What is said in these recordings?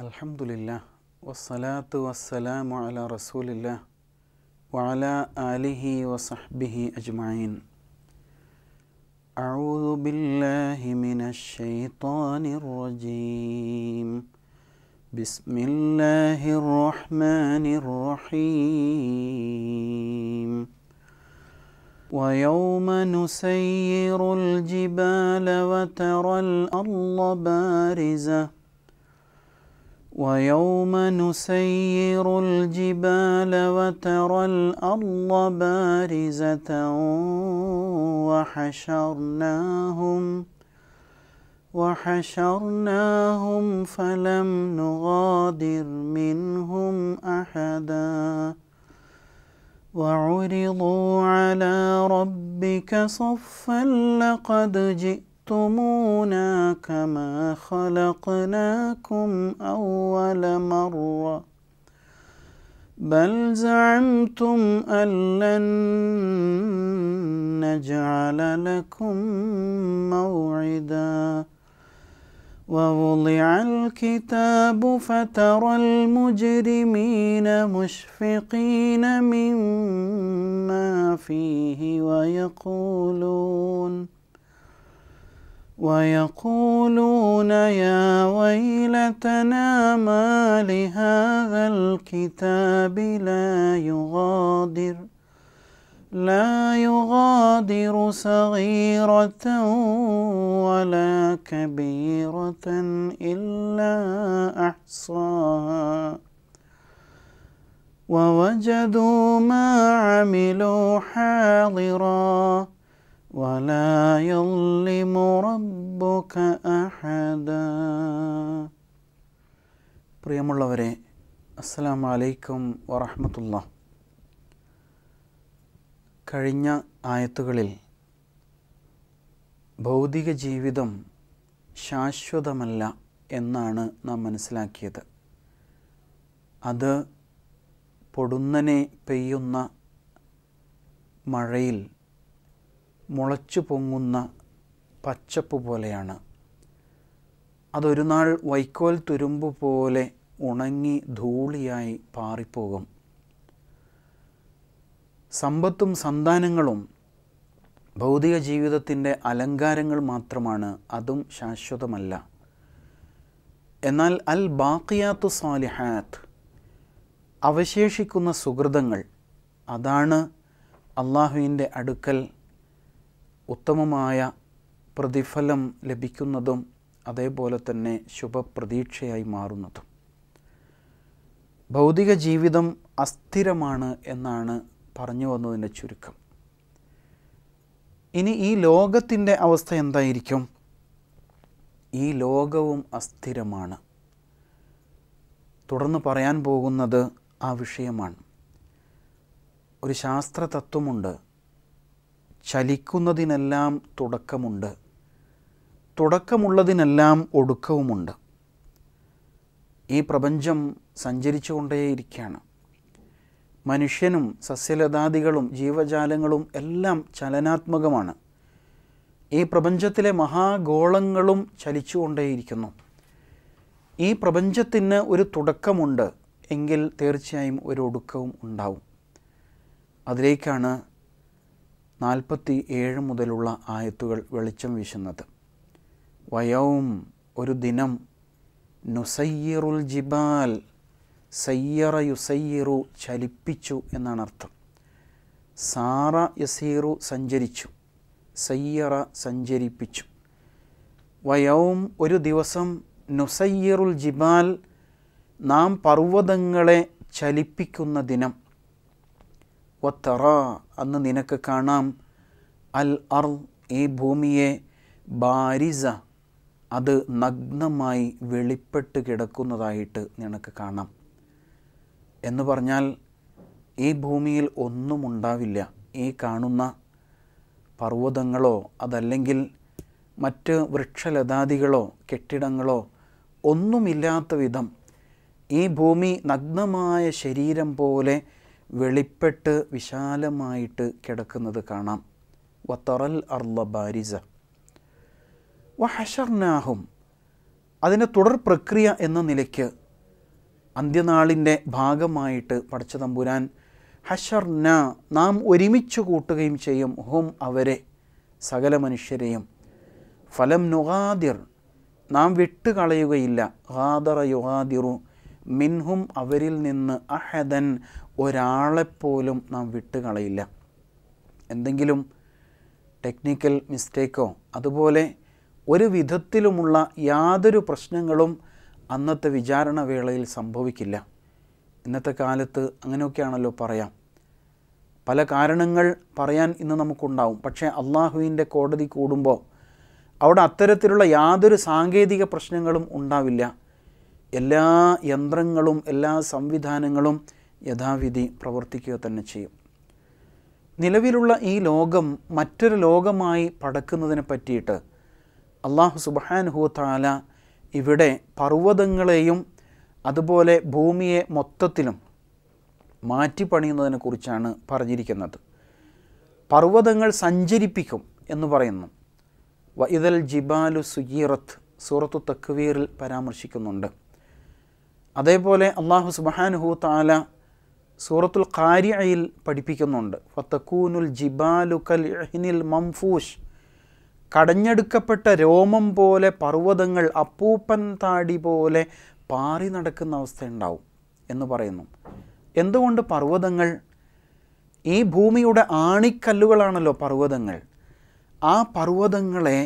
الحمد لله والصلاة والسلام على رسول الله وعلى آله وصحبه أجمعين أعوذ بالله من الشيطان الرجيم بسم الله الرحمن الرحيم ويوم نسير الجبال وترى الأرض بارزة ويوم نسير الجبال وترى الأرض بارزة وحشرناهم وحشرناهم فلم نغادر منهم أحدا وعرضوا على ربك صفا لقد جئت تخلقتمونا كما خلقناكم أول مرة بل زعمتم أن لن نجعل لكم موعدا ووضع الكتاب فترى المجرمين مشفقين مما فيه ويقولون ويقولون يا ويلتنا ما لهذا الكتاب لا يغادر لا يغادر صغيرة ولا كبيرة إلا أحصاها ووجدوا ما عملوا حاضراً ولا يظلم ربك أحدا പ്രിയമുള്ളവരെ അസ്സലാം അലൈക്കും വറഹമത്തുള്ള കഴിഞ്ഞ ആയത്തുകളിൽ ഭൗതിക ജീവിതം ശാശ്വതമല്ല എന്നാണ് നാം മനസ്സിലാക്കിയത് അത് പൊടുന്നനെ പെയ്യുന്ന മഴയിൽ മുളച്ചു പൊങ്ങുന്ന പച്ചപ്പ് പോലെയാണ് അതൊരു നാൾ വൈക്കോൽ തുരുമ്പ് പോലെ ഉണങ്ങി ധൂളിയായി പാറിപ്പോകും സമ്പത്തും സന്താനങ്ങളും ഭൗതിക ജീവിതത്തിൻ്റെ അലങ്കാരങ്ങൾ മാത്രമാണ് അതും ശാശ്വതമല്ല എന്നാൽ അൽ ബാക്കിയാത്തു സാലിഹാത്ത് അവശേഷിക്കുന്ന സുഹൃതങ്ങൾ അതാണ് അള്ളാഹുവിൻ്റെ അടുക്കൽ ഉത്തമമായ പ്രതിഫലം ലഭിക്കുന്നതും അതേപോലെ തന്നെ ശുഭപ്രതീക്ഷയായി മാറുന്നതും ഭൗതിക ജീവിതം അസ്ഥിരമാണ് എന്നാണ് പറഞ്ഞു വന്നതിൻ്റെ ചുരുക്കം ഇനി ഈ ലോകത്തിൻ്റെ അവസ്ഥ എന്തായിരിക്കും ഈ ലോകവും അസ്ഥിരമാണ് തുടർന്ന് പറയാൻ പോകുന്നത് ആ വിഷയമാണ് ഒരു ശാസ്ത്ര തത്വമുണ്ട് ചലിക്കുന്നതിനെല്ലാം തുടക്കമുണ്ട് തുടക്കമുള്ളതിനെല്ലാം ഒടുക്കവുമുണ്ട് ഈ പ്രപഞ്ചം സഞ്ചരിച്ചുകൊണ്ടേയിരിക്കുകയാണ് മനുഷ്യനും സസ്യലതാദികളും ജീവജാലങ്ങളും എല്ലാം ചലനാത്മകമാണ് ഈ പ്രപഞ്ചത്തിലെ മഹാഗോളങ്ങളും ചലിച്ചുകൊണ്ടേയിരിക്കുന്നു ഈ പ്രപഞ്ചത്തിന് ഒരു തുടക്കമുണ്ട് എങ്കിൽ തീർച്ചയായും ഒരു ഒടുക്കവും ഉണ്ടാവും അതിലേക്കാണ് നാൽപ്പത്തി ഏഴ് മുതലുള്ള ആയത്തുകൾ വെളിച്ചം വീശുന്നത് വയവും ഒരു ദിനം നുസയ്യറുൽ ജിബാൽ സയ്യറ യുസയ്യറു ചലിപ്പിച്ചു എന്നാണ് അർത്ഥം സാറ യസീറു സഞ്ചരിച്ചു സയ്യറ സഞ്ചരിപ്പിച്ചു വയവും ഒരു ദിവസം നുസയ്യറുൽ ജിബാൽ നാം പർവ്വതങ്ങളെ ചലിപ്പിക്കുന്ന ദിനം വത്തറാ അന്ന് നിനക്ക് കാണാം അൽ അർ ഈ ഭൂമിയെ ബാരിസ അത് നഗ്നമായി വെളിപ്പെട്ട് കിടക്കുന്നതായിട്ട് നിനക്ക് കാണാം എന്ന് പറഞ്ഞാൽ ഈ ഭൂമിയിൽ ഒന്നും ഉണ്ടാവില്ല ഈ കാണുന്ന പർവ്വതങ്ങളോ അതല്ലെങ്കിൽ മറ്റ് വൃക്ഷലതാദികളോ കെട്ടിടങ്ങളോ ഒന്നുമില്ലാത്ത വിധം ഈ ഭൂമി നഗ്നമായ ശരീരം പോലെ വെളിപ്പെട്ട് വിശാലമായിട്ട് കിടക്കുന്നത് കാണാം വത്തറൽ അർല ബാരിസ വഹഷർനാഹും അതിൻ്റെ തുടർ പ്രക്രിയ എന്ന നിലയ്ക്ക് അന്ത്യനാളിൻ്റെ ഭാഗമായിട്ട് പഠിച്ച തമ്പുരാൻ ഹഷർന നാം ഒരുമിച്ച് കൂട്ടുകയും ചെയ്യും ഹും അവരെ സകല മനുഷ്യരെയും ഫലം നുഗാദിർ നാം വിട്ടുകളയുകയില്ല ഹാദറ യുഗാദിറു മിൻഹും അവരിൽ നിന്ന് അഹദൻ ഒരാളെപ്പോലും നാം വിട്ടുകളയില്ല എന്തെങ്കിലും ടെക്നിക്കൽ മിസ്റ്റേക്കോ അതുപോലെ ഒരു വിധത്തിലുമുള്ള യാതൊരു പ്രശ്നങ്ങളും അന്നത്തെ വിചാരണ വേളയിൽ സംഭവിക്കില്ല ഇന്നത്തെ കാലത്ത് അങ്ങനെയൊക്കെയാണല്ലോ പറയാം പല കാരണങ്ങൾ പറയാൻ ഇന്ന് നമുക്കുണ്ടാവും പക്ഷേ അള്ളാഹുവിൻ്റെ കോടതി കൂടുമ്പോൾ അവിടെ അത്തരത്തിലുള്ള യാതൊരു സാങ്കേതിക പ്രശ്നങ്ങളും ഉണ്ടാവില്ല എല്ലാ യന്ത്രങ്ങളും എല്ലാ സംവിധാനങ്ങളും യഥാവിധി പ്രവർത്തിക്കുക തന്നെ ചെയ്യും നിലവിലുള്ള ഈ ലോകം മറ്റൊരു ലോകമായി പടക്കുന്നതിനെ പറ്റിയിട്ട് അള്ളാഹു സുബഹാനുഹൂത്താല ഇവിടെ പർവ്വതങ്ങളെയും അതുപോലെ ഭൂമിയെ മൊത്തത്തിലും കുറിച്ചാണ് പറഞ്ഞിരിക്കുന്നത് പർവ്വതങ്ങൾ സഞ്ചരിപ്പിക്കും എന്ന് പറയുന്നു വൈദൽ ജിബാലു സുഗീറത്ത് സൂറത്തു തക്വീറിൽ പരാമർശിക്കുന്നുണ്ട് അതേപോലെ അള്ളാഹു സുബഹാനുഹു താല സൂറത്തുൽ കാര്യയിൽ പഠിപ്പിക്കുന്നുണ്ട് ഫത്തക്കൂനുൽ ജിബാലു കൽ ഇഹ്നിൽ മംഫൂഷ് കടഞ്ഞെടുക്കപ്പെട്ട രോമം പോലെ പർവ്വതങ്ങൾ അപ്പൂപ്പൻ താടി പോലെ പാറി നടക്കുന്ന അവസ്ഥയുണ്ടാവും എന്ന് പറയുന്നു എന്തുകൊണ്ട് പർവ്വതങ്ങൾ ഈ ഭൂമിയുടെ ആണിക്കല്ലുകളാണല്ലോ പർവ്വതങ്ങൾ ആ പർവ്വതങ്ങളെ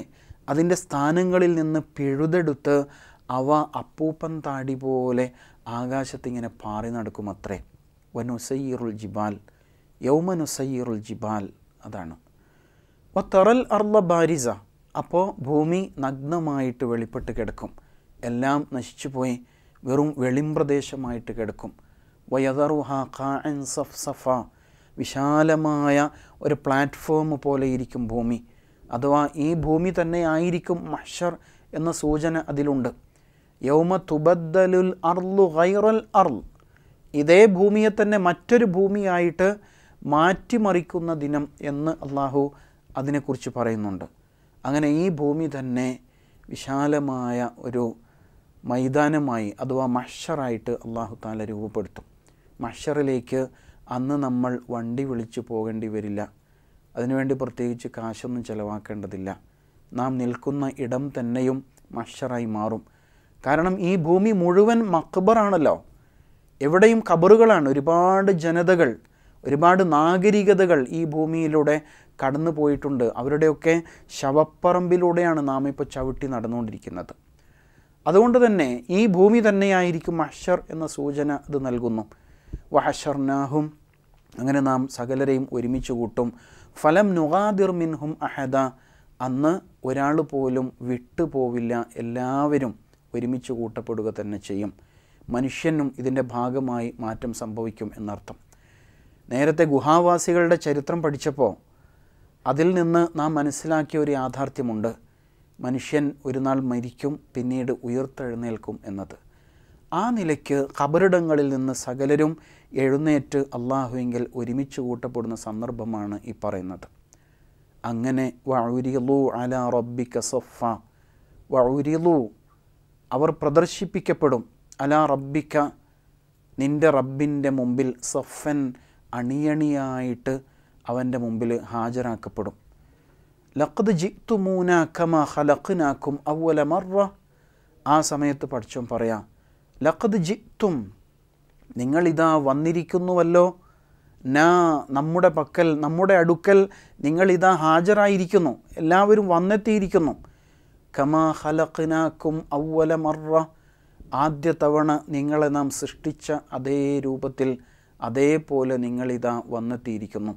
അതിൻ്റെ സ്ഥാനങ്ങളിൽ നിന്ന് പിഴുതെടുത്ത് അവ അപ്പൂപ്പൻ താടി പോലെ ആകാശത്തിങ്ങനെ പാറി നടക്കും അത്രേ വനുസയ്യറുൽ ജിബാൽ യൗമനുസയ്യറുൽ ജിബാൽ അതാണ് വത്തറൽ തറൽ അർല ബാരിസ അപ്പോൾ ഭൂമി നഗ്നമായിട്ട് വെളിപ്പെട്ട് കിടക്കും എല്ലാം നശിച്ചുപോയി വെറും വെളിമ്പ്രദേശമായിട്ട് കിടക്കും വയതറുഹ കാൻ സഫ് സഫ വിശാലമായ ഒരു പ്ലാറ്റ്ഫോം പോലെ ഇരിക്കും ഭൂമി അഥവാ ഈ ഭൂമി തന്നെ ആയിരിക്കും മഷർ എന്ന സൂചന അതിലുണ്ട് യൗമ തുബദ്ദലുൽ അർലു ഖൈറൽ അർൽ ഇതേ ഭൂമിയെ തന്നെ മറ്റൊരു ഭൂമിയായിട്ട് മാറ്റിമറിക്കുന്ന ദിനം എന്ന് അള്ളാഹു അതിനെക്കുറിച്ച് പറയുന്നുണ്ട് അങ്ങനെ ഈ ഭൂമി തന്നെ വിശാലമായ ഒരു മൈതാനമായി അഥവാ മഷറായിട്ട് അള്ളാഹു താല രൂപപ്പെടുത്തും മഷറിലേക്ക് അന്ന് നമ്മൾ വണ്ടി വിളിച്ചു പോകേണ്ടി വരില്ല അതിനുവേണ്ടി പ്രത്യേകിച്ച് കാശൊന്നും ചിലവാക്കേണ്ടതില്ല നാം നിൽക്കുന്ന ഇടം തന്നെയും മഷറായി മാറും കാരണം ഈ ഭൂമി മുഴുവൻ മക്ബറാണല്ലോ എവിടെയും കബറുകളാണ് ഒരുപാട് ജനതകൾ ഒരുപാട് നാഗരികതകൾ ഈ ഭൂമിയിലൂടെ കടന്നു പോയിട്ടുണ്ട് അവരുടെയൊക്കെ ശവപ്പറമ്പിലൂടെയാണ് നാം ഇപ്പോൾ ചവിട്ടി നടന്നുകൊണ്ടിരിക്കുന്നത് അതുകൊണ്ട് തന്നെ ഈ ഭൂമി തന്നെയായിരിക്കും അഷർ എന്ന സൂചന അത് നൽകുന്നു വഹഷർനാഹും അങ്ങനെ നാം സകലരെയും ഒരുമിച്ച് കൂട്ടും ഫലം നുഗാദിർ മിൻഹും അഹദ അന്ന് ഒരാൾ പോലും വിട്ടുപോവില്ല എല്ലാവരും ഒരുമിച്ച് കൂട്ടപ്പെടുക തന്നെ ചെയ്യും മനുഷ്യനും ഇതിൻ്റെ ഭാഗമായി മാറ്റം സംഭവിക്കും എന്നർത്ഥം നേരത്തെ ഗുഹാവാസികളുടെ ചരിത്രം പഠിച്ചപ്പോൾ അതിൽ നിന്ന് നാം മനസ്സിലാക്കിയ ഒരു യാഥാർത്ഥ്യമുണ്ട് മനുഷ്യൻ ഒരു നാൾ മരിക്കും പിന്നീട് ഉയർത്തെഴുന്നേൽക്കും എന്നത് ആ നിലയ്ക്ക് കബറിടങ്ങളിൽ നിന്ന് സകലരും എഴുന്നേറ്റ് അള്ളാഹുവിങ്കിൽ ഒരുമിച്ച് കൂട്ടപ്പെടുന്ന സന്ദർഭമാണ് ഈ പറയുന്നത് അങ്ങനെ വഴുരിലു അല റബ്ബിക്ക സൊഫ വഴുരിലു അവർ പ്രദർശിപ്പിക്കപ്പെടും അലാ റബ്ബിക്ക നിൻ്റെ റബ്ബിൻ്റെ മുമ്പിൽ സഫൻ അണിയണിയായിട്ട് അവൻ്റെ മുമ്പിൽ ഹാജരാക്കപ്പെടും ലഖദ് ജിത്തു മൂനാക്കമ കമ ഹലഖിനാക്കും അവല മറ ആ സമയത്ത് പഠിച്ചും പറയാം ലഖദ് ജിത്തും നിങ്ങളിതാ വന്നിരിക്കുന്നുവല്ലോ നാ നമ്മുടെ പക്കൽ നമ്മുടെ അടുക്കൽ നിങ്ങളിതാ ഹാജരായിരിക്കുന്നു എല്ലാവരും വന്നെത്തിയിരിക്കുന്നു കമാ ഹലഖിനാക്കും അവല മറ ആദ്യ തവണ നിങ്ങളെ നാം സൃഷ്ടിച്ച അതേ രൂപത്തിൽ അതേപോലെ നിങ്ങളിതാ വന്നെത്തിയിരിക്കുന്നു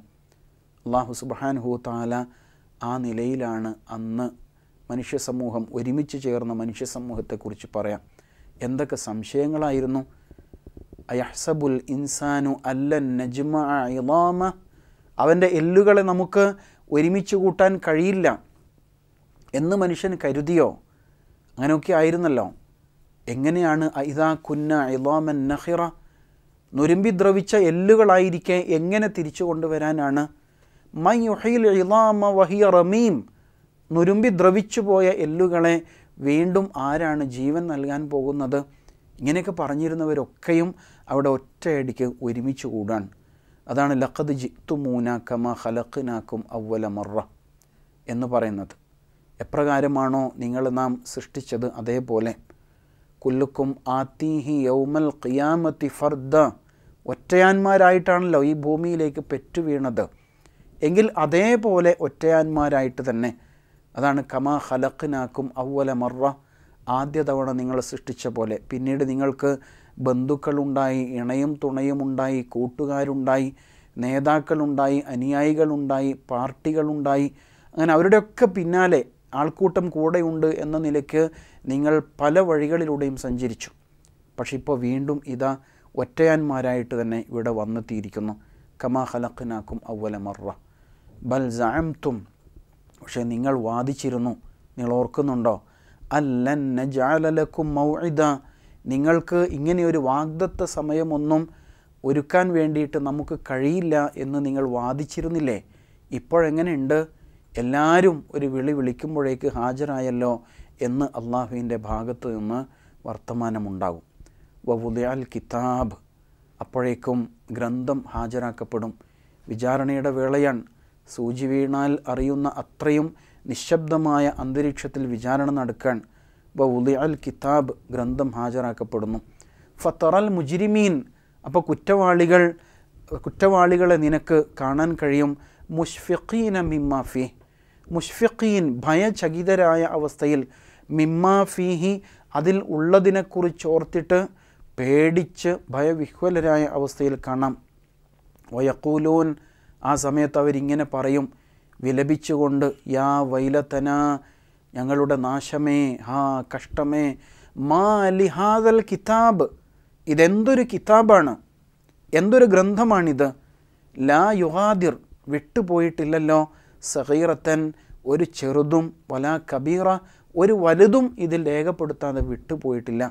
അള്ളാഹു സുബാൻഹു താല ആ നിലയിലാണ് അന്ന് മനുഷ്യ സമൂഹം ഒരുമിച്ച് ചേർന്ന മനുഷ്യ സമൂഹത്തെക്കുറിച്ച് പറയാം എന്തൊക്കെ സംശയങ്ങളായിരുന്നു അയഹ്സബുൽ ഇൻസാനു അല്ല നജ്മ ഇമാമ അവൻ്റെ എല്ലുകളെ നമുക്ക് ഒരുമിച്ച് കൂട്ടാൻ കഴിയില്ല എന്ന് മനുഷ്യൻ കരുതിയോ അങ്ങനെയൊക്കെ ആയിരുന്നല്ലോ എങ്ങനെയാണ് ഐദാ കുന്ന ഇലോമൻ നഹിറ നുരുമ്പി ദ്രവിച്ച എല്ലുകളായിരിക്കെ എങ്ങനെ തിരിച്ചു കൊണ്ടുവരാനാണ് മൈ യുഹയിൽ ഇലാമ വഹിയ റമീം നുരുമ്പി ദ്രവിച്ചു പോയ എല്ലുകളെ വീണ്ടും ആരാണ് ജീവൻ നൽകാൻ പോകുന്നത് ഇങ്ങനെയൊക്കെ പറഞ്ഞിരുന്നവരൊക്കെയും അവിടെ ഒറ്റയടിക്ക് ഒരുമിച്ച് കൂടാൻ അതാണ് ലഖദ് ജിത്തു മൂനാക്കമ ഹലഖിനാക്കും അവല മറ എന്ന് പറയുന്നത് എപ്രകാരമാണോ നിങ്ങൾ നാം സൃഷ്ടിച്ചത് അതേപോലെ കുല്ലുക്കും ആത്തീഹി യൗമൽ ഖിയാമത്തി ഫർദ ഒറ്റയാന്മാരായിട്ടാണല്ലോ ഈ ഭൂമിയിലേക്ക് പെറ്റു വീണത് എങ്കിൽ അതേപോലെ ഒറ്റയാന്മാരായിട്ട് തന്നെ അതാണ് കമാ ഹലഖിനാക്കും അവല മറ ആദ്യ തവണ നിങ്ങളെ സൃഷ്ടിച്ച പോലെ പിന്നീട് നിങ്ങൾക്ക് ബന്ധുക്കളുണ്ടായി ഇണയും തുണയുമുണ്ടായി കൂട്ടുകാരുണ്ടായി നേതാക്കളുണ്ടായി അനുയായികളുണ്ടായി പാർട്ടികളുണ്ടായി അങ്ങനെ അവരുടെയൊക്കെ പിന്നാലെ ആൾക്കൂട്ടം കൂടെയുണ്ട് എന്ന നിലയ്ക്ക് നിങ്ങൾ പല വഴികളിലൂടെയും സഞ്ചരിച്ചു പക്ഷെ ഇപ്പോൾ വീണ്ടും ഇതാ ഒറ്റയാന്മാരായിട്ട് തന്നെ ഇവിടെ വന്നെത്തിയിരിക്കുന്നു കമാ ഹലഖനാക്കും മറ ബൽ ജാംതും പക്ഷേ നിങ്ങൾ വാദിച്ചിരുന്നു നിങ്ങൾ ഓർക്കുന്നുണ്ടോ അല്ലന്ന ജാലലക്കും മൗഇദ നിങ്ങൾക്ക് ഇങ്ങനെയൊരു വാഗ്ദത്ത സമയമൊന്നും ഒരുക്കാൻ വേണ്ടിയിട്ട് നമുക്ക് കഴിയില്ല എന്ന് നിങ്ങൾ വാദിച്ചിരുന്നില്ലേ ഇപ്പോഴെങ്ങനെയുണ്ട് എല്ലാവരും ഒരു വിളി വിളിക്കുമ്പോഴേക്ക് ഹാജരായല്ലോ എന്ന് അള്ളാഹുവിൻ്റെ ഭാഗത്ത് നിന്ന് വർത്തമാനമുണ്ടാകും വവുദയാൽ കിതാബ് അപ്പോഴേക്കും ഗ്രന്ഥം ഹാജരാക്കപ്പെടും വിചാരണയുടെ വേളയാണ് സൂചി വീണാൽ അറിയുന്ന അത്രയും നിശബ്ദമായ അന്തരീക്ഷത്തിൽ വിചാരണ നടക്കാൻ വവുദയാൽ കിതാബ് ഗ്രന്ഥം ഹാജരാക്കപ്പെടുന്നു ഫത്തറൽ മുജിരിമീൻ അപ്പോൾ കുറ്റവാളികൾ കുറ്റവാളികളെ നിനക്ക് കാണാൻ കഴിയും മുഷ്ഫിഖീന മിമ്മാഫി മുഷ്ഫിഖീൻ ഭയചകിതരായ അവസ്ഥയിൽ മിമ്മാ ഫീഹി അതിൽ ഓർത്തിട്ട് പേടിച്ച് ഭയവിഹ്വലരായ അവസ്ഥയിൽ കാണാം വയക്കൂലോൻ ആ സമയത്ത് അവരിങ്ങനെ പറയും വിലപിച്ചുകൊണ്ട് യാ വൈലത്തന ഞങ്ങളുടെ നാശമേ ഹാ കഷ്ടമേ മാ അലിഹാദൽ കിതാബ് ഇതെന്തൊരു കിതാബാണ് എന്തൊരു ഗ്രന്ഥമാണിത് ലാ യുഹാദിർ വിട്ടുപോയിട്ടില്ലല്ലോ സഹീറത്തൻ ഒരു ചെറുതും വല കബീറ ഒരു വലുതും ഇതിൽ രേഖപ്പെടുത്താതെ വിട്ടുപോയിട്ടില്ല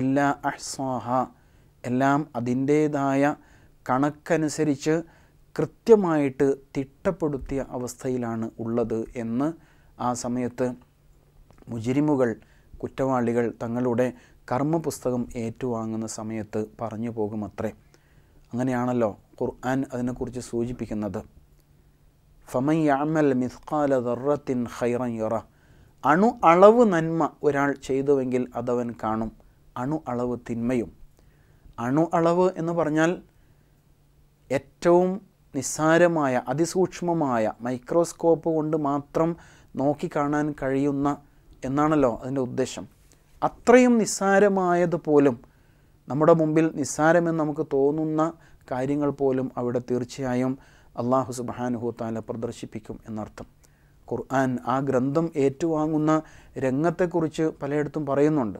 ഇല്ല അഹ്സാഹ എല്ലാം അതിൻ്റേതായ കണക്കനുസരിച്ച് കൃത്യമായിട്ട് തിട്ടപ്പെടുത്തിയ അവസ്ഥയിലാണ് ഉള്ളത് എന്ന് ആ സമയത്ത് മുജിരിമുകൾ കുറ്റവാളികൾ തങ്ങളുടെ കർമ്മപുസ്തകം ഏറ്റുവാങ്ങുന്ന സമയത്ത് പറഞ്ഞു പോകുമത്രേ അങ്ങനെയാണല്ലോ ഖുർആൻ അതിനെക്കുറിച്ച് സൂചിപ്പിക്കുന്നത് ഫമൈ അമൽ മിസ്കാല ദറത്തിൻ ഖൈറൻ യുറ അണു അളവ് നന്മ ഒരാൾ ചെയ്തുവെങ്കിൽ അതവൻ കാണും അണു അളവ് തിന്മയും അണു അളവ് എന്ന് പറഞ്ഞാൽ ഏറ്റവും നിസ്സാരമായ അതിസൂക്ഷ്മമായ മൈക്രോസ്കോപ്പ് കൊണ്ട് മാത്രം നോക്കിക്കാണാൻ കഴിയുന്ന എന്നാണല്ലോ അതിൻ്റെ ഉദ്ദേശം അത്രയും നിസ്സാരമായത് പോലും നമ്മുടെ മുമ്പിൽ നിസ്സാരമെന്ന് നമുക്ക് തോന്നുന്ന കാര്യങ്ങൾ പോലും അവിടെ തീർച്ചയായും അള്ളാഹു സുബാനുഹു താല പ്രദർശിപ്പിക്കും എന്നർത്ഥം ഖുർആൻ ആ ഗ്രന്ഥം ഏറ്റുവാങ്ങുന്ന രംഗത്തെക്കുറിച്ച് പലയിടത്തും പറയുന്നുണ്ട്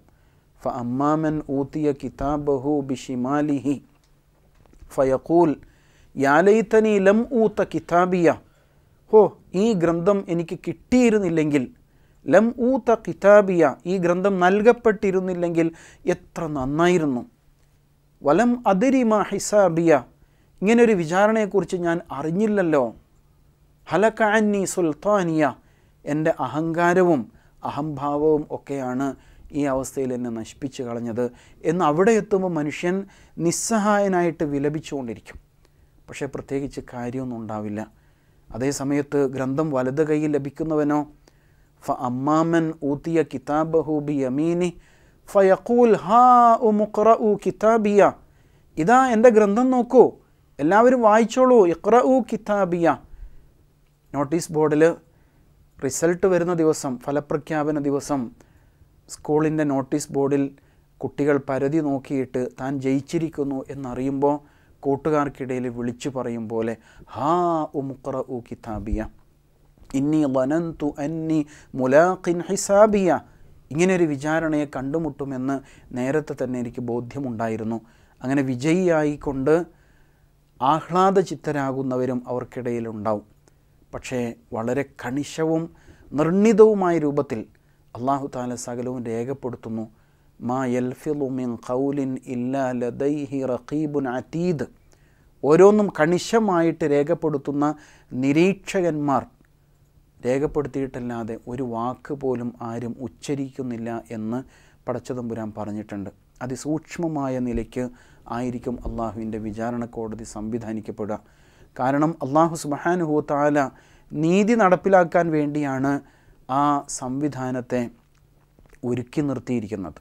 ഫ അമ്മാമൻ ഊത്തിയ കിതാബഹു ബിഷിമാലിഹി ഫയഖൂൽ യാലൈത്തനി ലം ഊത്ത കിതാബിയ ഹോ ഈ ഗ്രന്ഥം എനിക്ക് കിട്ടിയിരുന്നില്ലെങ്കിൽ ലം ഊത്ത കിതാബിയ ഈ ഗ്രന്ഥം നൽകപ്പെട്ടിരുന്നില്ലെങ്കിൽ എത്ര നന്നായിരുന്നു വലം അതിരിമ ഹിസാബിയ ഇങ്ങനൊരു വിചാരണയെക്കുറിച്ച് ഞാൻ അറിഞ്ഞില്ലല്ലോ അന്നി സുൽത്താനിയ എൻ്റെ അഹങ്കാരവും അഹംഭാവവും ഒക്കെയാണ് ഈ അവസ്ഥയിൽ എന്നെ നശിപ്പിച്ചു കളഞ്ഞത് എന്ന് അവിടെ എത്തുമ്പോൾ മനുഷ്യൻ നിസ്സഹായനായിട്ട് വിലപിച്ചുകൊണ്ടിരിക്കും പക്ഷേ പ്രത്യേകിച്ച് കാര്യമൊന്നും ഉണ്ടാവില്ല അതേ സമയത്ത് ഗ്രന്ഥം വലത് കൈയിൽ ലഭിക്കുന്നവനോ ഫ അമ്മാമൻ ഊത്തിയ കിതാബഹു ബി യമീനി ഫയഖൂൽ ഹാ ഉ മുഖ്റ കിതാബിയ ഇതാ എൻ്റെ ഗ്രന്ഥം നോക്കൂ എല്ലാവരും വായിച്ചോളൂ ഊ കിതാബിയ നോട്ടീസ് ബോർഡിൽ റിസൾട്ട് വരുന്ന ദിവസം ഫലപ്രഖ്യാപന ദിവസം സ്കൂളിൻ്റെ നോട്ടീസ് ബോർഡിൽ കുട്ടികൾ പരതി നോക്കിയിട്ട് താൻ ജയിച്ചിരിക്കുന്നു എന്നറിയുമ്പോൾ കൂട്ടുകാർക്കിടയിൽ വിളിച്ചു പറയും പോലെ ഹാ മുക്ര ഊ കിതാബിയ ഇന്നി വനന്തു അന്നി മുലാഖിൻ ഹിസാബിയ ഇങ്ങനെയൊരു വിചാരണയെ കണ്ടുമുട്ടുമെന്ന് നേരത്തെ തന്നെ എനിക്ക് ബോധ്യമുണ്ടായിരുന്നു അങ്ങനെ വിജയിയായിക്കൊണ്ട് ആഹ്ലാദചിത്തരാകുന്നവരും അവർക്കിടയിലുണ്ടാവും പക്ഷേ വളരെ കണിശവും നിർണിതവുമായ രൂപത്തിൽ അള്ളാഹു താല സകലവും രേഖപ്പെടുത്തുന്നു മാ യൽഫിലുമിൻ ഖൗലിൻ ഇല്ലാ ലദൈഹി റഖീബുൻ അതീദ് ഓരോന്നും കണിശമായിട്ട് രേഖപ്പെടുത്തുന്ന നിരീക്ഷകന്മാർ രേഖപ്പെടുത്തിയിട്ടല്ലാതെ ഒരു വാക്ക് പോലും ആരും ഉച്ചരിക്കുന്നില്ല എന്ന് പടച്ചതമ്പുരാൻ പറഞ്ഞിട്ടുണ്ട് അതിസൂക്ഷ്മമായ നിലയ്ക്ക് ആയിരിക്കും അള്ളാഹുവിൻ്റെ വിചാരണ കോടതി സംവിധാനിക്കപ്പെടുക കാരണം അള്ളാഹു സുബാനുഹു താല നീതി നടപ്പിലാക്കാൻ വേണ്ടിയാണ് ആ സംവിധാനത്തെ ഒരുക്കി നിർത്തിയിരിക്കുന്നത്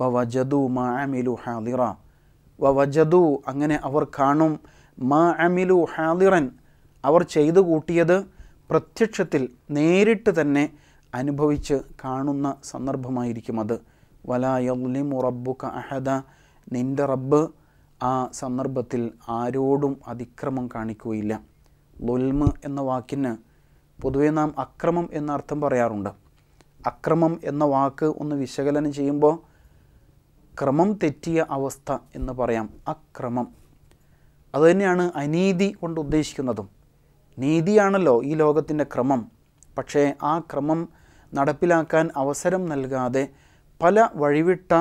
വ വജദു മാ അമിലു ഹാദിറ വ വജദു അങ്ങനെ അവർ കാണും മാ അമിലു ഹാദിറൻ അവർ ചെയ്തു കൂട്ടിയത് പ്രത്യക്ഷത്തിൽ നേരിട്ട് തന്നെ അനുഭവിച്ച് കാണുന്ന സന്ദർഭമായിരിക്കും അത് വലായലിമു റബ്ബുക അഹദ നിൻ്റെ റബ്ബ് ആ സന്ദർഭത്തിൽ ആരോടും അതിക്രമം കാണിക്കുകയില്ല ലുൽമ് എന്ന വാക്കിന് പൊതുവേ നാം അക്രമം എന്ന അർത്ഥം പറയാറുണ്ട് അക്രമം എന്ന വാക്ക് ഒന്ന് വിശകലനം ചെയ്യുമ്പോൾ ക്രമം തെറ്റിയ അവസ്ഥ എന്ന് പറയാം അക്രമം അതുതന്നെയാണ് അനീതി കൊണ്ട് ഉദ്ദേശിക്കുന്നതും നീതിയാണല്ലോ ഈ ലോകത്തിൻ്റെ ക്രമം പക്ഷേ ആ ക്രമം നടപ്പിലാക്കാൻ അവസരം നൽകാതെ പല വഴിവിട്ട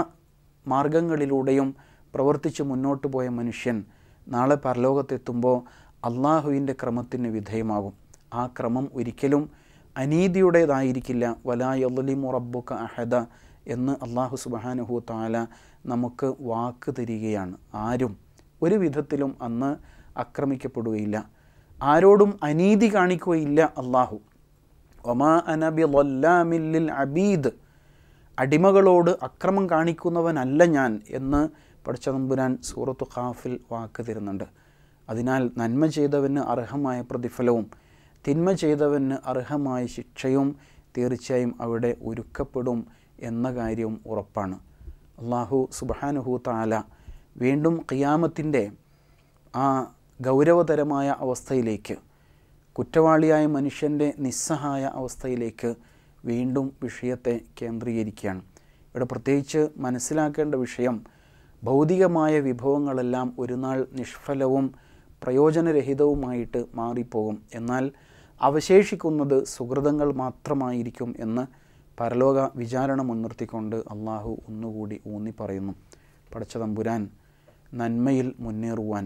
മാർഗങ്ങളിലൂടെയും പ്രവർത്തിച്ച് മുന്നോട്ട് പോയ മനുഷ്യൻ നാളെ പരലോകത്തെത്തുമ്പോൾ അള്ളാഹുവിൻ്റെ ക്രമത്തിന് വിധേയമാകും ആ ക്രമം ഒരിക്കലും അനീതിയുടേതായിരിക്കില്ല വലായൊലിമു മുറബുക്ക അഹദ എന്ന് അള്ളാഹു സുബാനുഹു താല നമുക്ക് വാക്ക് തരികയാണ് ആരും ഒരു വിധത്തിലും അന്ന് ആക്രമിക്കപ്പെടുകയില്ല ആരോടും അനീതി കാണിക്കുകയില്ല അള്ളാഹു ഒമാ അനബി അബീദ് അടിമകളോട് അക്രമം കാണിക്കുന്നവനല്ല ഞാൻ എന്ന് പഠിച്ച നമ്പുരാൻ സൂറത്തു ഖാഫിൽ വാക്ക് തരുന്നുണ്ട് അതിനാൽ നന്മ ചെയ്തവന് അർഹമായ പ്രതിഫലവും തിന്മ ചെയ്തവന് അർഹമായ ശിക്ഷയും തീർച്ചയായും അവിടെ ഒരുക്കപ്പെടും എന്ന കാര്യവും ഉറപ്പാണ് അള്ളാഹു സുബാനുഹു താല വീണ്ടും ഖിയാമത്തിൻ്റെ ആ ഗൗരവതരമായ അവസ്ഥയിലേക്ക് കുറ്റവാളിയായ മനുഷ്യൻ്റെ നിസ്സഹായ അവസ്ഥയിലേക്ക് വീണ്ടും വിഷയത്തെ കേന്ദ്രീകരിക്കുകയാണ് ഇവിടെ പ്രത്യേകിച്ച് മനസ്സിലാക്കേണ്ട വിഷയം ഭൗതികമായ വിഭവങ്ങളെല്ലാം ഒരു നാൾ നിഷ്ഫലവും പ്രയോജനരഹിതവുമായിട്ട് മാറിപ്പോകും എന്നാൽ അവശേഷിക്കുന്നത് സുഹൃതങ്ങൾ മാത്രമായിരിക്കും എന്ന് പരലോക വിചാരണ മുൻനിർത്തിക്കൊണ്ട് അള്ളാഹു ഒന്നുകൂടി ഊന്നി പറയുന്നു പഠിച്ച തമ്പുരാൻ നന്മയിൽ മുന്നേറുവാൻ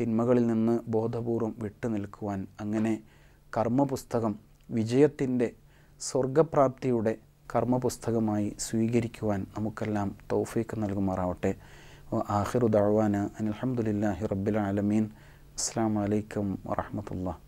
തിന്മകളിൽ നിന്ന് ബോധപൂർവം വിട്ടുനിൽക്കുവാൻ അങ്ങനെ കർമ്മപുസ്തകം വിജയത്തിൻ്റെ സ്വർഗപ്രാപ്തിയുടെ കർമ്മപുസ്തകമായി സ്വീകരിക്കുവാൻ നമുക്കെല്ലാം തൗഫീക്ക് നൽകുമാറാവട്ടെ ആഹിറു ദാവാന അനിൽഹമുല്ലാഹി റബ്ബിൽ ആലമീൻ അസ്സാം വലൈക്കും വറഹമത്തുള്ള